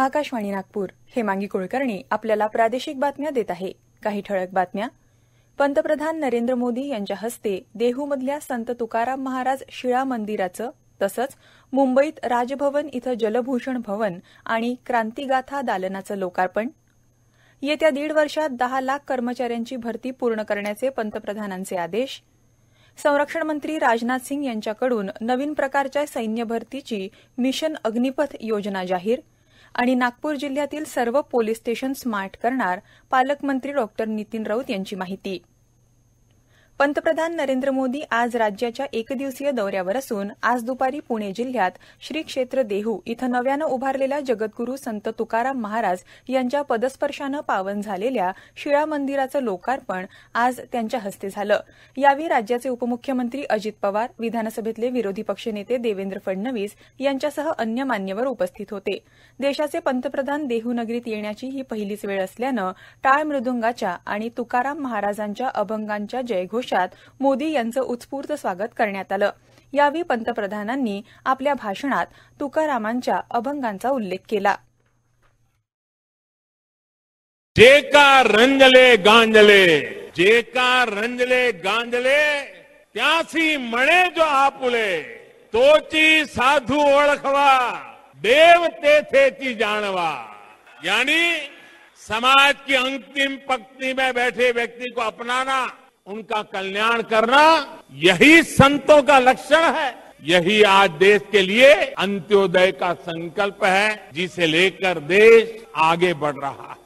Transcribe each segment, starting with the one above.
आकाशवाणी नागपूर हेमांगी कुलकर्णी आपल्याला प्रादेशिक बातम्या देत आहे काही ठळक बातम्या पंतप्रधान नरेंद्र मोदी यांच्या हस्ते देहूमधल्या संत तुकाराम महाराज शिळा मंदिराचं तसंच मुंबईत राजभवन इथं जलभूषण भवन आणि क्रांतीगाथा दालनाचं लोकार्पण येत्या दीड वर्षात दहा लाख कर्मचाऱ्यांची भरती पूर्ण करण्याचे पंतप्रधानांचे आदेश संरक्षण मंत्री राजनाथ सिंग यांच्याकडून नवीन प्रकारच्या सैन्य भरतीची मिशन अग्निपथ योजना जाहीर आणि नागपूर जिल्ह्यातील सर्व पोलीस स्टेशन स्मार्ट करणार पालकमंत्री डॉ नितीन राऊत यांची माहिती पंतप्रधान नरेंद्र मोदी आज राज्याच्या एकदिवसीय दौऱ्यावर असून आज दुपारी पुणे जिल्ह्यात श्री क्षेत्र देहू इथं नव्यानं उभारलेल्या जगद्गुरु संत तुकाराम महाराज यांच्या पदस्पर्शानं पावन झालेल्या शिळा मंदिराचं लोकार्पण आज त्यांच्या हस्ते झालं यावेळी राज्याचे उपमुख्यमंत्री अजित पवार विधानसभेतले विरोधी पक्षनेते देवेंद्र फडणवीस यांच्यासह अन्य मान्यवर उपस्थित होते देशाचे पंतप्रधान देहू नगरीत येण्याची ही पहिलीच वेळ असल्यानं टाळ मृदुंगाच्या आणि तुकाराम महाराजांच्या अभंगांच्या जयघोष देशात मोदी यांचं उत्स्फूर्त स्वागत करण्यात आलं यावेळी पंतप्रधानांनी आपल्या भाषणात तुकारामांच्या अभंगांचा उल्लेख केला जे का रंजले गांजले जे का रंजले गांजले त्यासी मणे जो आपुले तोची साधू ओळखवा देव तेथेची जाणवा यानी समाज की अंतिम पंक्ति में बैठे व्यक्ति को अपनाना उनका कल्याण करना यही संतों का लक्षण है यही आज देश के लिए अंत्योदय का संकल्प है जिसे लेकर देश आगे बढ़ रहा है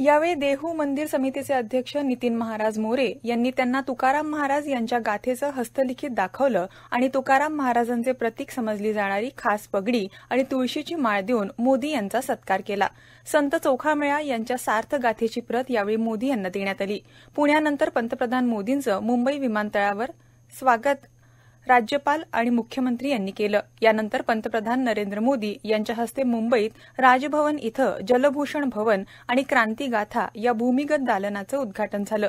यावेळी देहू मंदिर समितीचे अध्यक्ष नितीन महाराज मोरे यांनी त्यांना तुकाराम महाराज यांच्या गाथेचं हस्तलिखित दाखवलं आणि तुकाराम महाराजांचे प्रतीक समजली जाणारी खास पगडी आणि तुळशीची माळ देऊन मोदी यांचा सत्कार केला संत चोखामेळा यांच्या सार्थ गाथेची प्रत यावेळी मोदी यांना देण्यात आली पुण्यानंतर पंतप्रधान मोदींचं मुंबई विमानतळावर स्वागत राज्यपाल आणि मुख्यमंत्री यांनी केलं यानंतर पंतप्रधान नरेंद्र मोदी यांच्या हस्ते मुंबईत राजभवन इथं जलभूषण भवन आणि क्रांती गाथा या भूमिगत दालनाचं उद्घाटन झालं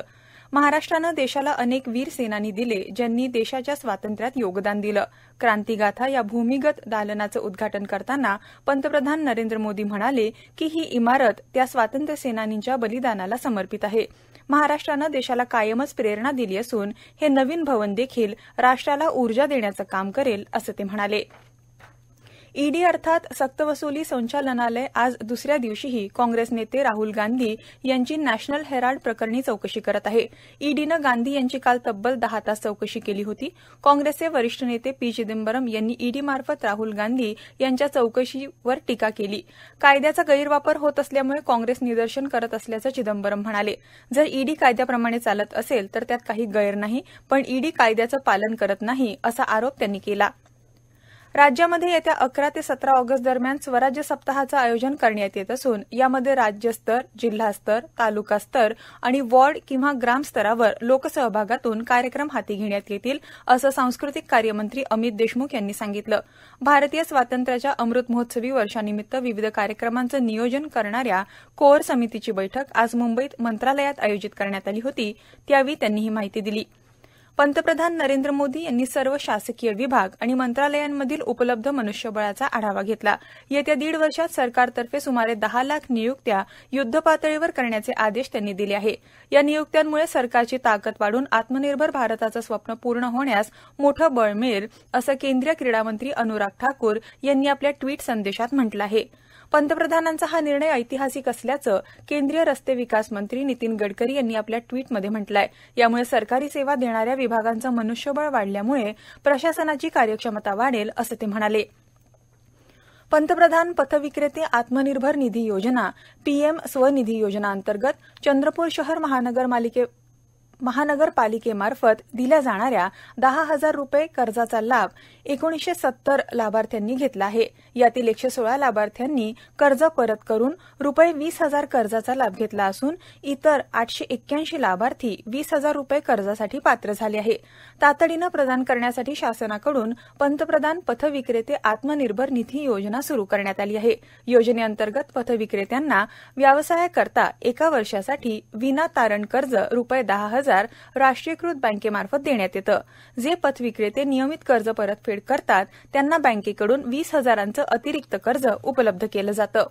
महाराष्ट्रानं देशाला अनेक वीर सेनानी दिले ज्यांनी देशाच्या स्वातंत्र्यात योगदान दिलं क्रांतीगाथा या भूमिगत दालनाचं उद्घाटन करताना पंतप्रधान नरेंद्र मोदी म्हणाले की ही इमारत त्या स्वातंत्र्य सेनानींच्या बलिदानाला समर्पित आहे महाराष्ट्रानं देशाला कायमच प्रेरणा दिली असून हे नवीन भवन देखील राष्ट्राला ऊर्जा देण्याचं काम करेल असं ते म्हणाले ईडी अर्थात सक्तवसुली संचालनालय आज दुसऱ्या दिवशीही काँग्रेस नेते राहुल गांधी यांची नॅशनल हेराल्ड प्रकरणी चौकशी करत आहे ईडीनं गांधी यांची काल तब्बल दहा तास चौकशी केली होती काँग्रेसचे वरिष्ठ नेते पी चिदंबरम यांनी ईडीमार्फत राहुल गांधी यांच्या चौकशीवर टीका केली कायद्याचा गैरवापर होत असल्यामुळे काँग्रेस निदर्शन करत असल्याचं चिदंबरम म्हणाले जर ईडी कायद्याप्रमाणे चालत असेल तर त्यात काही गैर नाही पण ईडी कायद्याचं पालन करत नाही असा आरोप त्यांनी केला राज्यामध्ये येत्या अकरा ते सतरा ऑगस्ट दरम्यान स्वराज्य सप्ताहाचं आयोजन करण्यात येत असून यामध्ये राज्यस्तर जिल्हास्तर तालुकास्तर आणि वॉर्ड किंवा ग्रामस्तरावर लोकसहभागातून कार्यक्रम हाती घेण्यात येतील असं सांस्कृतिक कार्यमंत्री अमित देशमुख यांनी सांगितलं भारतीय स्वातंत्र्याच्या अमृत महोत्सवी वर्षानिमित्त विविध कार्यक्रमांचं नियोजन करणाऱ्या कोअर समितीची बैठक आज मुंबईत मंत्रालयात आयोजित करण्यात आली होती त्यावेळी त्यांनी ही माहिती दिली पंतप्रधान नरेंद्र मोदी यांनी सर्व शासकीय विभाग आणि मंत्रालयांमधील उपलब्ध मनुष्यबळाचा आढावा घेतला येत्या दीड वर्षात सरकारतर्फे सुमारे दहा लाख नियुक्त्या युद्धपातळीवर करण्याचे आदेश त्यांनी दिले आहे या नियुक्त्यांमुळे सरकारची ताकद वाढून आत्मनिर्भर भारताचं स्वप्न पूर्ण होण्यास मोठं बळ मिळेल असं केंद्रीय क्रीडामंत्री अनुराग ठाकूर यांनी आपल्या ट्विट संदेशात म्हटलं आहे पंतप्रधानांचा हा निर्णय ऐतिहासिक असल्याचं केंद्रीय रस्ते विकास मंत्री नितीन गडकरी यांनी आपल्या ट्विटमध्ये म्हटलं आहे यामुळे सरकारी सेवा देणाऱ्या विभागांचं मनुष्यबळ वाढल्यामुळे प्रशासनाची कार्यक्षमता वाढेल असं ते म्हणाले पंतप्रधान पथविक्रेते आत्मनिर्भर निधी योजना पीएम स्वनिधी योजना अंतर्गत चंद्रपूर शहर महानगरपालिकेच्या महानगरपालिकेमार्फत दिल्या जाणाऱ्या दहा हजार रुपये कर्जाचा लाभ एकोणीसशे सत्तर लाभार्थ्यांनी घेतला आहे यातील एकशे सोळा लाभार्थ्यांनी कर्ज परत करून रुपये वीस हजार कर्जाचा लाभ घेतला असून इतर आठशे एक्क्याऐंशी लाभार्थी वीस हजार रुपये कर्जासाठी पात्र झाले आहे तातडीनं प्रदान करण्यासाठी शासनाकडून पंतप्रधान पथविक्रेते आत्मनिर्भर निधी योजना सुरू करण्यात आली आहे योजनेअंतर्गत पथविक्रेत्यांना व्यवसायाकरता एका वर्षासाठी विना तारण कर्ज रुपये दहा हजार राष्ट्रीयकृत बँकेमार्फत देण्यात येतं जे पथविक्रेते नियमित कर्ज परतफेड करतात त्यांना बँकेकडून वीस हजारांचं अतिरिक्त कर्ज उपलब्ध केलं जातं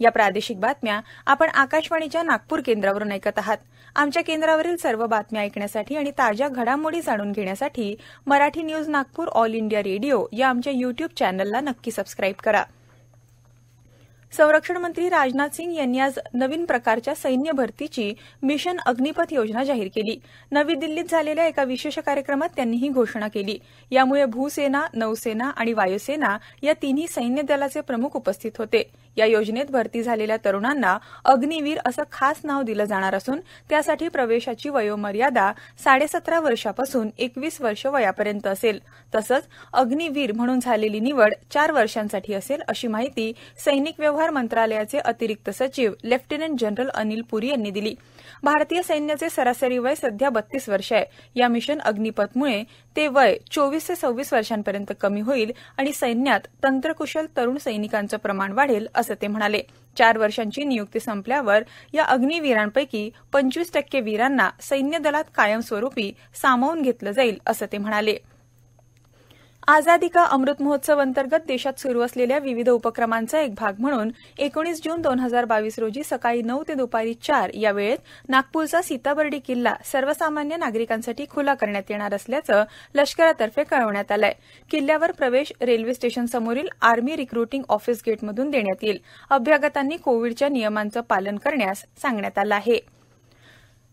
या प्रादेशिक बातम्या आपण आकाशवाणीच्या नागपूर केंद्रावरून ऐकत आहात आमच्या केंद्रावरील सर्व बातम्या ऐकण्यासाठी आणि ताज्या घडामोडी जाणून घेण्यासाठी Marathi news Nagpur all India radio या आमच्या युट्यूब चॅनलला नक्की सबस्क्राईब करा संरक्षण मंत्री राजनाथ सिंग यांनी आज नवीन प्रकारच्या सैन्य भरतीची मिशन अग्निपथ योजना जाहीर केली नवी दिल्लीत झालेल्या एका विशेष कार्यक्रमात त्यांनी ही घोषणा केली यामुळे भूसेना नौसेना आणि वायुसेना या तिन्ही सैन्य दलाचे प्रमुख उपस्थित होते या योजनेत भरती झालेल्या तरुणांना अग्निवीर असं खास नाव दिलं जाणार असून त्यासाठी प्रवेशाची वयोमर्यादा साडेसतरा वर्षापासून एकवीस वर्ष वयापर्यंत असेल तसंच अग्निवीर म्हणून झालेली निवड चार वर्षांसाठी असेल अशी माहिती सैनिक व्यवहार मंत्रालयाचे अतिरिक्त सचिव लेफ्टनंट जनरल अनिल पुरी यांनी दिली भारतीय सैन्याचे सरासरी वय सध्या बत्तीस वर्ष आहे या मिशन अग्निपथमुळे ते वय चोवीस ते सव्वीस वर्षांपर्यंत कमी होईल आणि सैन्यात तंत्रकुशल तरुण सैनिकांचं प्रमाण वाढेल असं ते म्हणाले चार वर्षांची नियुक्ती संपल्यावर या अग्निवीरांपैकी पंचवीस टक्के वीरांना सैन्य दलात कायमस्वरूपी सामावून घेतलं जाईल असं ते म्हणाले आझादी का अमृत महोत्सव अंतर्गत देशात सुरू असलेल्या विविध उपक्रमांचा एक भाग म्हणून एकोणीस जून दोन हजार बावीस रोजी सकाळी नऊ ते दुपारी चार या वेळेत नागपूरचा सीताबर्डी किल्ला सर्वसामान्य नागरिकांसाठी खुला करण्यात येणार असल्याचं लष्करातर्फे कळवण्यात आलं आहे किल्ल्यावर प्रवेश रेल्वे स्टेशन समोरील आर्मी रिक्रुटिंग ऑफिस गेटमधून देण्यात येईल अभ्यागतांनी कोविडच्या नियमांचं पालन करण्यास सांगण्यात आलं आहे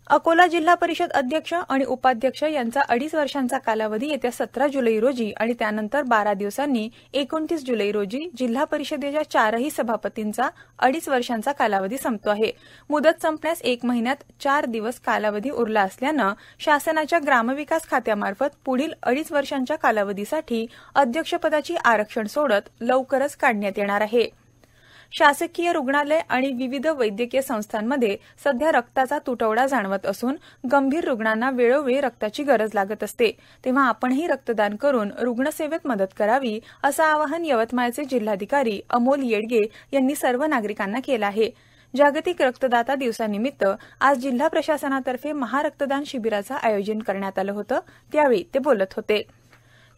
अकोला जिल्हा परिषद अध्यक्ष आणि उपाध्यक्ष यांचा अडीच वर्षांचा कालावधी येत्या सतरा जुलै रोजी आणि त्यानंतर बारा दिवसांनी एकोणतीस जुलै रोजी जिल्हा परिषदेच्या चारही सभापतींचा अडीच वर्षांचा कालावधी संपतो आहे मुदत संपण्यास एक महिन्यात चार दिवस कालावधी उरला असल्यानं शासनाच्या ग्रामविकास खात्यामार्फत पुढील अडीच वर्षांच्या कालावधीसाठी अध्यक्षपदाची आरक्षण सोडत लवकरच काढण्यात येणार आहे शासकीय रुग्णालय आणि विविध वैद्यकीय संस्थांमध्ये सध्या रक्ताचा तुटवडा जाणवत असून गंभीर रुग्णांना वेळोवेळी रक्ताची गरज लागत असते तेव्हा आपणही रक्तदान करून रुग्णसेवेत मदत करावी असं आवाहन यवतमाळचे जिल्हाधिकारी अमोल येडगे यांनी सर्व नागरिकांना केलं आहे जागतिक रक्तदाता दिवसानिमित्त आज जिल्हा प्रशासनातर्फे महारक्तदान शिबिराचं आयोजन करण्यात आलं होतं त्यावेळी ते बोलत होते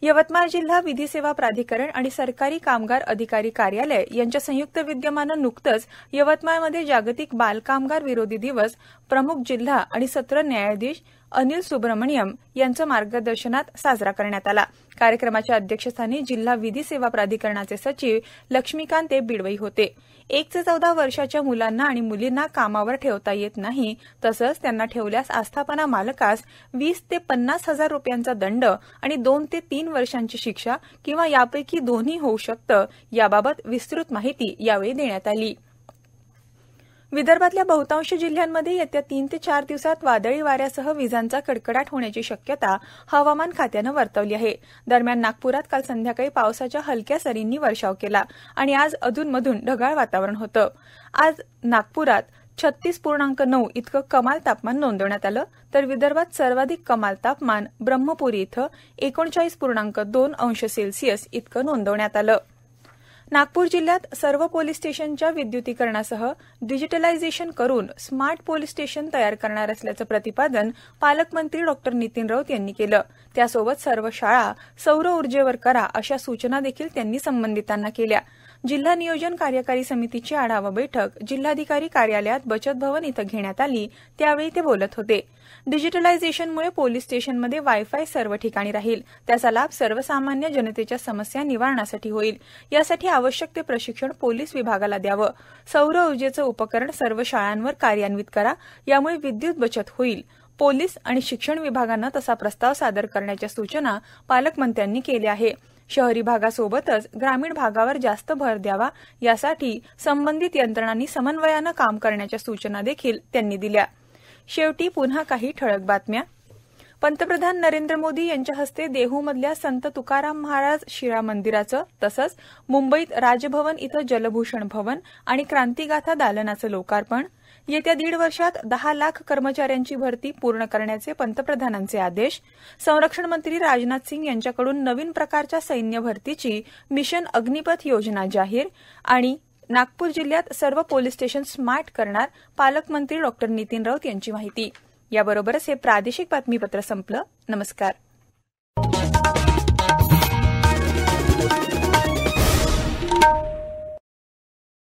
यवतमाळ जिल्हा विधी सेवा प्राधिकरण आणि सरकारी कामगार अधिकारी कार्यालय यांच्या संयुक्त विद्यमानं नुकतंच यवतमाळमध्ये जागतिक बालकामगार विरोधी दिवस प्रमुख जिल्हा आणि सत्र न्यायाधीश अनिल सुब्रमणियम यांचं मार्गदर्शनात साजरा करण्यात आला कार्यक्रमाच्या अध्यक्षस्थानी जिल्हा विधी सेवा प्राधिकरणाचे सचिव लक्ष्मीकांत बिडवई होते एक ते चौदा वर्षाच्या मुलांना आणि मुलींना कामावर ठेवता येत नाही तसंच त्यांना ठेवल्यास आस्थापना मालकास वीस ते पन्नास हजार रुपयांचा दंड आणि दोन ते तीन वर्षांची शिक्षा किंवा यापैकी दोन्ही होऊ शकतं याबाबत विस्तृत माहिती यावेळी देण्यात आली विदर्भातल्या बहुतांश जिल्ह्यांमध्ये येत्या तीन ते चार दिवसात वादळी वाऱ्यासह विजांचा कडकडाट होण्याची शक्यता हवामान खात्यानं वर्तवली आहे दरम्यान नागप्रात काल संध्याकाळी पावसाच्या हलक्या सरींनी वर्षाव केला आणि आज अधूनमधून ढगाळ वातावरण होतं आज नागप्रात छत्तीस पूर्णांक नऊ इतकं कमाल तापमान नोंदवण्यात आलं तर विदर्भात सर्वाधिक कमाल तापमान ब्रह्मपुरी इथं एकोणचाळीस पूर्णांक दोन अंश सेल्सिअस इतकं नोंदवण्यात आलं नागपूर जिल्ह्यात सर्व पोलीस स्टेशनच्या विद्युतीकरणासह डिजिटलायझेशन करून स्मार्ट पोलीस स्टेशन तयार करणार असल्याचं प्रतिपादन पालकमंत्री डॉक्टर नितीन राऊत यांनी केलं त्यासोबत सर्व शाळा सौर ऊर्जेवर करा अशा सूचना देखील त्यांनी संबंधितांना केल्या जिल्हा नियोजन कार्यकारी समितीची आढावा बैठक जिल्हाधिकारी कार्यालयात बचत भवन इथं घेण्यात आली त्यावेळी ते बोलत होते डिजिटलायझेशनमुळे पोलीस स्टेशनमध्ये वायफाय सर्व ठिकाणी राहील त्याचा लाभ सर्वसामान्य जनतेच्या समस्या निवारणासाठी होईल यासाठी आवश्यक ते प्रशिक्षण पोलीस विभागाला द्यावं सौर ऊर्जेचं उपकरण सर्व शाळांवर कार्यान्वित करा यामुळे विद्युत बचत होईल पोलीस आणि शिक्षण विभागानं तसा प्रस्ताव सादर करण्याच्या सूचना पालकमंत्र्यांनी केल्या आहेत शहरी भागासोबतच ग्रामीण भागावर जास्त भर द्यावा यासाठी संबंधित यंत्रणांनी समन्वयानं काम करण्याच्या सूचना देखील त्यांनी दिल्या शेवटी पुन्हा काही ठळक बातम्या पंतप्रधान नरेंद्र मोदी यांच्या हस्ते देहूमधल्या संत तुकाराम महाराज शिरा मंदिराचं तसंच मुंबईत राजभवन इथं जलभूषण भवन आणि क्रांतीगाथा दालनाचं लोकार्पण येत्या दीड वर्षात दहा लाख कर्मचाऱ्यांची भरती पूर्ण करण्याचे पंतप्रधानांचे आदेश संरक्षण मंत्री राजनाथ सिंग यांच्याकडून नवीन प्रकारच्या सैन्य भरतीची मिशन अग्निपथ योजना जाहीर आणि नागपूर जिल्ह्यात सर्व पोलीस स्टेशन स्मार्ट करणार पालकमंत्री डॉ नितीन राऊत यांची माहिती याबरोबरच हे प्रादेशिक बातमीपत्र संपलं नमस्कार